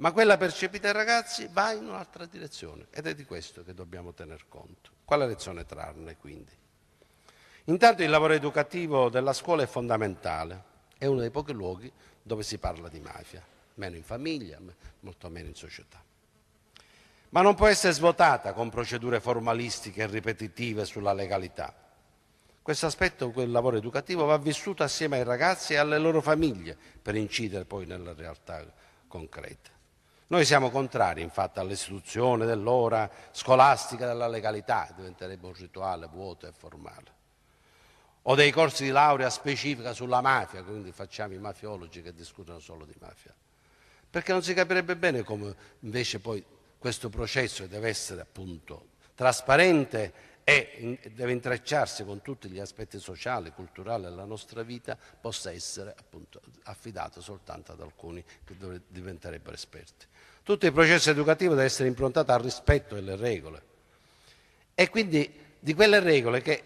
Ma quella percepita ai ragazzi va in un'altra direzione ed è di questo che dobbiamo tener conto. Quale lezione trarne quindi? Intanto il lavoro educativo della scuola è fondamentale, è uno dei pochi luoghi dove si parla di mafia, meno in famiglia, molto meno in società. Ma non può essere svuotata con procedure formalistiche e ripetitive sulla legalità. Questo aspetto, quel lavoro educativo, va vissuto assieme ai ragazzi e alle loro famiglie per incidere poi nella realtà concreta. Noi siamo contrari infatti all'istituzione dell'ora scolastica della legalità, diventerebbe un rituale vuoto e formale, o dei corsi di laurea specifica sulla mafia, quindi facciamo i mafiologi che discutono solo di mafia, perché non si capirebbe bene come invece poi questo processo deve essere appunto trasparente e deve intrecciarsi con tutti gli aspetti sociali, culturali della nostra vita, possa essere appunto affidato soltanto ad alcuni che diventerebbero esperti tutto il processo educativo deve essere improntato al rispetto delle regole e quindi di quelle regole che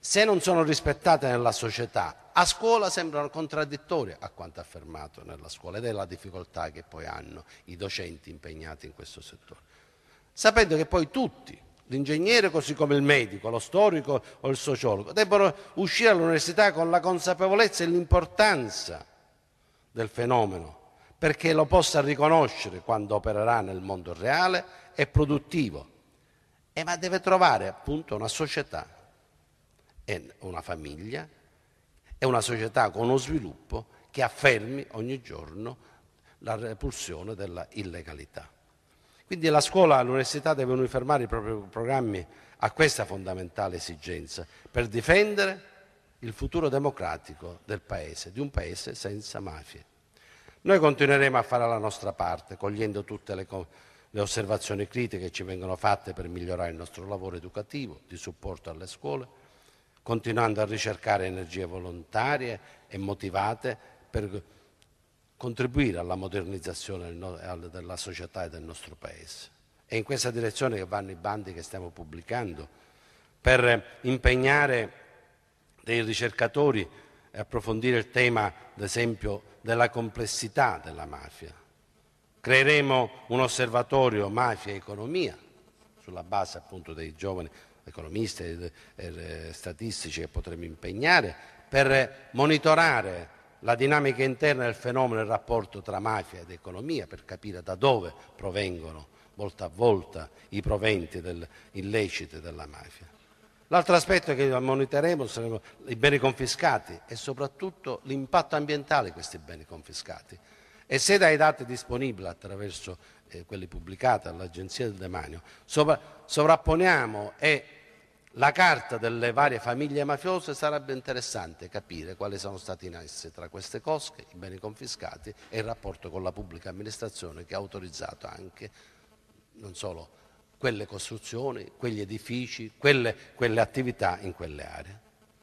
se non sono rispettate nella società, a scuola sembrano contraddittorie a quanto affermato nella scuola ed è la difficoltà che poi hanno i docenti impegnati in questo settore. Sapendo che poi tutti, l'ingegnere così come il medico, lo storico o il sociologo, debbono uscire all'università con la consapevolezza e l'importanza del fenomeno perché lo possa riconoscere quando opererà nel mondo reale e produttivo, e ma deve trovare appunto una società e una famiglia e una società con uno sviluppo che affermi ogni giorno la repulsione della illegalità. Quindi la scuola e l'università devono fermare i propri programmi a questa fondamentale esigenza per difendere il futuro democratico del Paese, di un Paese senza mafie. Noi continueremo a fare la nostra parte, cogliendo tutte le, le osservazioni critiche che ci vengono fatte per migliorare il nostro lavoro educativo, di supporto alle scuole, continuando a ricercare energie volontarie e motivate per contribuire alla modernizzazione della società e del nostro Paese. È in questa direzione che vanno i bandi che stiamo pubblicando per impegnare dei ricercatori e approfondire il tema, ad esempio, della complessità della mafia. Creeremo un osservatorio mafia-economia sulla base appunto dei giovani economisti e statistici che potremo impegnare per monitorare la dinamica interna del fenomeno e il rapporto tra mafia ed economia per capire da dove provengono volta a volta i proventi del, illeciti della mafia. L'altro aspetto che monitoreremo saranno i beni confiscati e soprattutto l'impatto ambientale di questi beni confiscati. E se dai dati disponibili attraverso eh, quelli pubblicati dall'Agenzia del Demanio sovra sovrapponiamo e la carta delle varie famiglie mafiose sarebbe interessante capire quali sono stati in essere tra queste cosche, i beni confiscati e il rapporto con la pubblica amministrazione che ha autorizzato anche non solo quelle costruzioni, quegli edifici, quelle, quelle attività in quelle aree.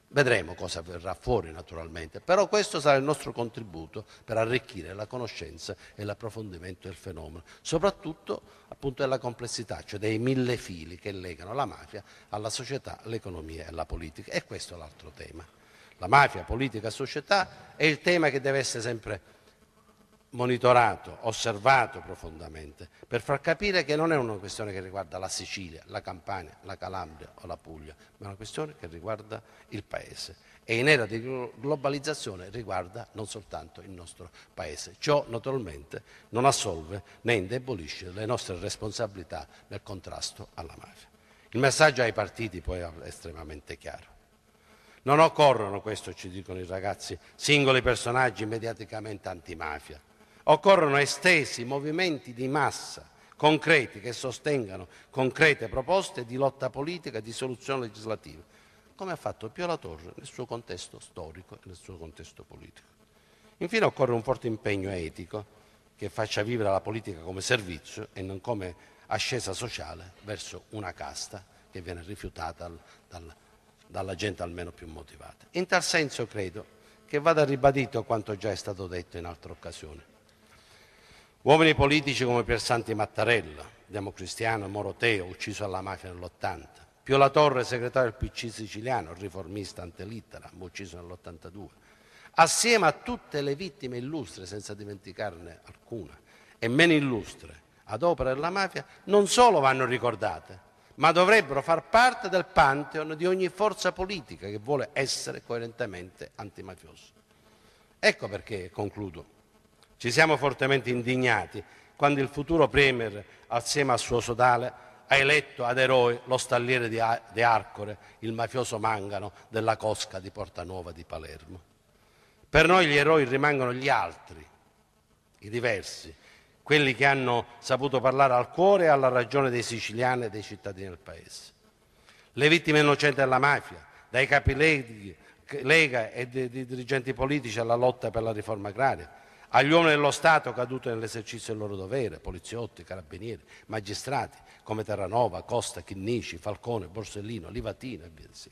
Vedremo cosa verrà fuori naturalmente, però questo sarà il nostro contributo per arricchire la conoscenza e l'approfondimento del fenomeno, soprattutto appunto della complessità, cioè dei mille fili che legano la mafia alla società, all'economia e alla politica. E questo è l'altro tema. La mafia, politica, società è il tema che deve essere sempre monitorato, osservato profondamente, per far capire che non è una questione che riguarda la Sicilia, la Campania, la Calabria o la Puglia, ma è una questione che riguarda il Paese e in era di globalizzazione riguarda non soltanto il nostro Paese. Ciò naturalmente non assolve né indebolisce le nostre responsabilità nel contrasto alla mafia. Il messaggio ai partiti poi è estremamente chiaro. Non occorrono, questo ci dicono i ragazzi, singoli personaggi mediaticamente antimafia Occorrono estesi movimenti di massa concreti che sostengano concrete proposte di lotta politica e di soluzione legislativa, come ha fatto Pio La Torre nel suo contesto storico e nel suo contesto politico. Infine occorre un forte impegno etico che faccia vivere la politica come servizio e non come ascesa sociale verso una casta che viene rifiutata dal, dal, dalla gente almeno più motivata. In tal senso credo che vada ribadito quanto già è stato detto in altre occasioni Uomini politici come Santi Mattarella, democristiano, Moroteo, ucciso alla mafia nell'80. Pio La Torre, segretario del PC siciliano, riformista antelittera, ucciso nell'82. Assieme a tutte le vittime illustre, senza dimenticarne alcuna, e meno illustre, ad opera della mafia, non solo vanno ricordate, ma dovrebbero far parte del pantheon di ogni forza politica che vuole essere coerentemente antimafiosa. Ecco perché, concludo, ci siamo fortemente indignati quando il futuro Premier, assieme al suo sodale, ha eletto ad eroe lo stalliere di, Arcore, il mafioso Mangano della Cosca di Porta Nuova di Palermo. Per noi gli eroi rimangono gli altri, i diversi, quelli che hanno saputo parlare al cuore e alla ragione dei siciliani e dei cittadini del Paese. Le vittime innocenti della mafia, dai capi Lega e dei dirigenti politici alla lotta per la riforma agraria, agli uomini dello Stato caduti nell'esercizio del loro dovere, poliziotti, carabinieri, magistrati come Terranova, Costa, Chinnici, Falcone, Borsellino, Livatino e via di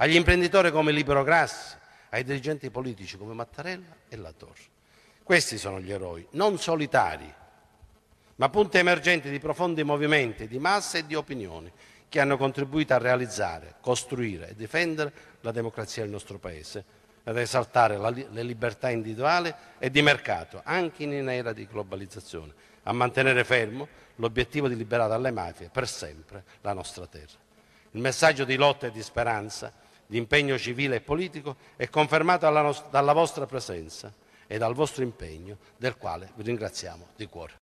agli imprenditori come Libero Grassi, ai dirigenti politici come Mattarella e La Torre. Questi sono gli eroi, non solitari, ma punti emergenti di profondi movimenti di massa e di opinioni che hanno contribuito a realizzare, costruire e difendere la democrazia del nostro Paese ad esaltare la, le libertà individuali e di mercato, anche in un'era di globalizzazione, a mantenere fermo l'obiettivo di liberare dalle mafie per sempre la nostra terra. Il messaggio di lotta e di speranza, di impegno civile e politico è confermato dalla vostra presenza e dal vostro impegno, del quale vi ringraziamo di cuore.